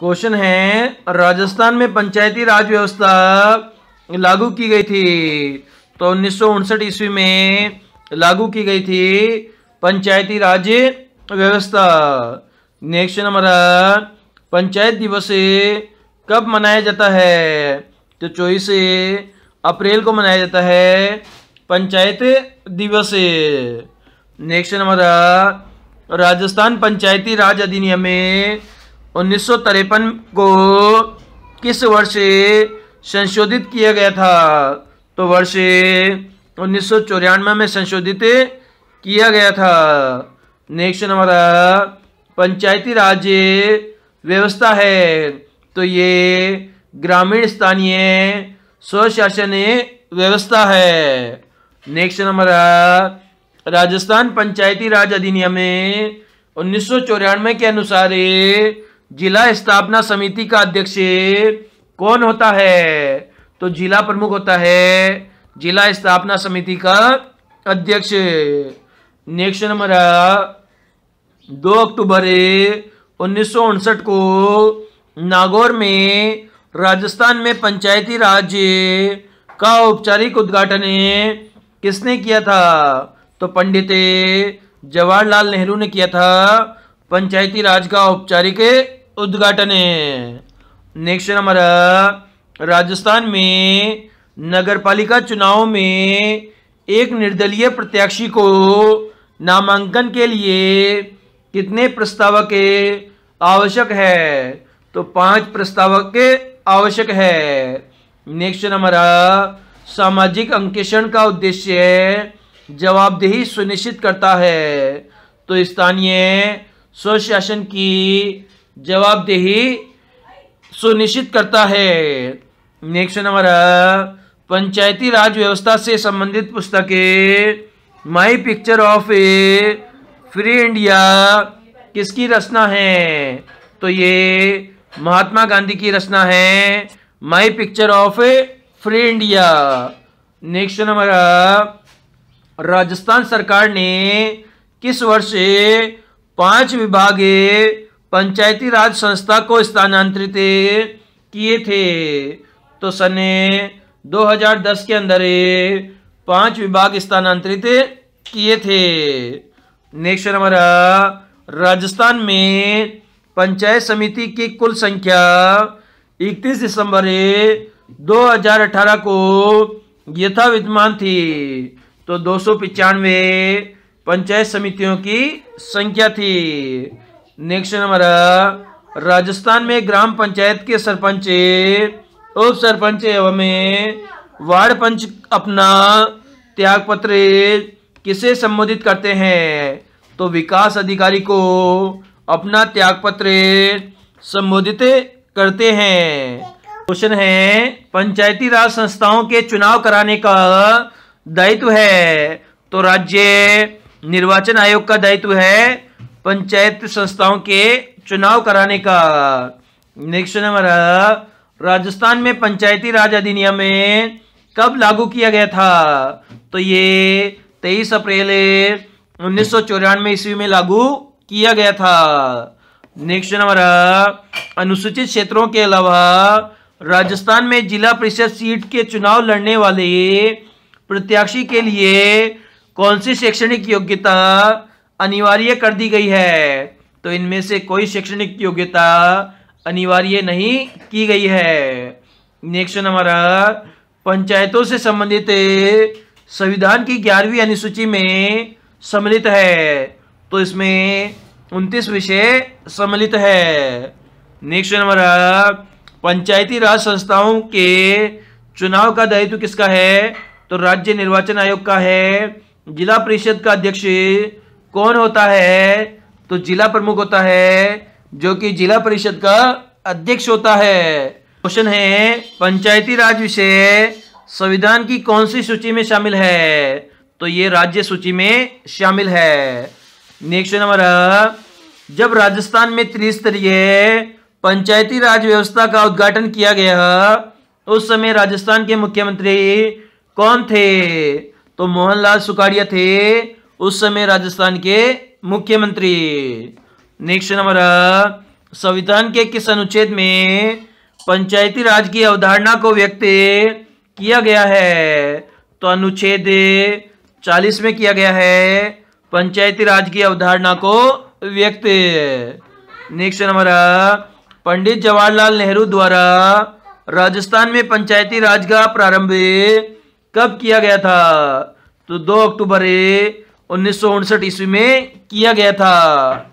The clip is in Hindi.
क्वेश्चन है राजस्थान में पंचायती राज व्यवस्था लागू की गई थी तो उन्नीस ईस्वी में लागू की गई थी पंचायती राज व्यवस्था नेक्स्ट नंबर पंचायत दिवस कब मनाया जाता है तो चौबीस अप्रैल को मनाया जाता है पंचायत दिवस नेक्स्ट नंबर राजस्थान पंचायती राज अधिनियम में उन्नीस को किस वर्ष संशोधित किया गया था तो वर्ष उन्नीस में संशोधित किया गया था नेक्स्ट हमारा पंचायती राज व्यवस्था है तो ये ग्रामीण स्थानीय स्वशासन व्यवस्था है नेक्स्ट हमारा राजस्थान पंचायती राज अधिनियम में उन्नीस के अनुसार जिला स्थापना समिति का अध्यक्ष कौन होता है तो जिला प्रमुख होता है जिला स्थापना समिति का अध्यक्ष नेक्स्ट नंबर दो अक्टूबर उन्नीस को नागौर में राजस्थान में पंचायती राज का औपचारिक उद्घाटन किसने किया था तो पंडित जवाहरलाल नेहरू ने किया था पंचायती राज का औपचारिक उद्घाटन है नेक्स्ट हमारा राजस्थान में नगरपालिका चुनाव में एक निर्दलीय प्रत्याशी को नामांकन के लिए कितने प्रस्तावक आवश्यक है तो पांच प्रस्तावक आवश्यक है नेक्स्ट हमारा सामाजिक अंकेषण का उद्देश्य जवाबदेही सुनिश्चित करता है तो स्थानीय स्वशासन की जवाबदेही सुनिश्चित करता है नेक्स्ट नंबर पंचायती राज व्यवस्था से संबंधित पुस्तकें my picture of a free India किसकी रचना है तो ये महात्मा गांधी की रचना है my picture of a free India next number Rajasthan सरकार ने किस वर्ष पांच विभाग पंचायती राज संस्था को स्थानांतरित किए थे तो सने 2010 के अंदर पांच विभाग स्थानांतरित किए थे नेक्स्ट हमारा राजस्थान में पंचायत समिति की कुल संख्या 31 दिसंबर 2018 को यथा विद्यमान थी तो दो पंचायत समितियों की संख्या थी नेक्स्ट नंबर राजस्थान में ग्राम पंचायत के सरपंच उप सरपंच एवं वार्ड पंच अपना त्याग पत्र किसे संबोधित करते हैं तो विकास अधिकारी को अपना त्याग पत्र संबोधित करते हैं क्वेश्चन है पंचायती राज संस्थाओं के चुनाव कराने का दायित्व है तो राज्य निर्वाचन आयोग का दायित्व है पंचायत संस्थाओं के चुनाव कराने का नेक्स्ट नंबर राजस्थान में पंचायती राज अधिनियम में कब लागू किया गया था तो ये तेईस अप्रैल उन्नीस सौ चौरानवे ईस्वी में लागू किया गया था नेक्स्ट नंबर अनुसूचित क्षेत्रों के अलावा राजस्थान में जिला परिषद सीट के चुनाव लड़ने वाले प्रत्याशी के लिए कौन सी शैक्षणिक योग्यता अनिवार्य कर दी गई है तो इनमें से कोई शैक्षणिक योग्यता अनिवार्य नहीं की गई है नेक्स्ट हमारा पंचायतों से संबंधित संविधान की ग्यारहवीं अनुसूची में सम्मिलित है तो इसमें उनतीस विषय सम्मिलित है नेक्स्ट हमारा पंचायती राज संस्थाओं के चुनाव का दायित्व किसका है तो राज्य निर्वाचन आयोग का है जिला परिषद का अध्यक्ष कौन होता है तो जिला प्रमुख होता है जो कि जिला परिषद का अध्यक्ष होता है क्वेश्चन है पंचायती राज विषय संविधान की कौन सी सूची में शामिल है तो ये राज्य सूची में शामिल है नेक्स्ट नंबर जब राजस्थान में त्रिस्तरीय पंचायती राज व्यवस्था का उद्घाटन किया गया उस समय राजस्थान के मुख्यमंत्री कौन थे तो मोहनलाल सुखाड़िया थे उस समय राजस्थान के मुख्यमंत्री नेक्स्ट नंबर संविधान के किस अनुच्छेद में पंचायती राज की अवधारणा को व्यक्त किया गया है तो अनुच्छेद चालीस में किया गया है पंचायती राज की अवधारणा को व्यक्त नेक्स्ट नंबर पंडित जवाहरलाल नेहरू द्वारा राजस्थान में पंचायती राज का प्रारंभ कब किया गया था तो 2 अक्टूबर उन्नीस ईस्वी में किया गया था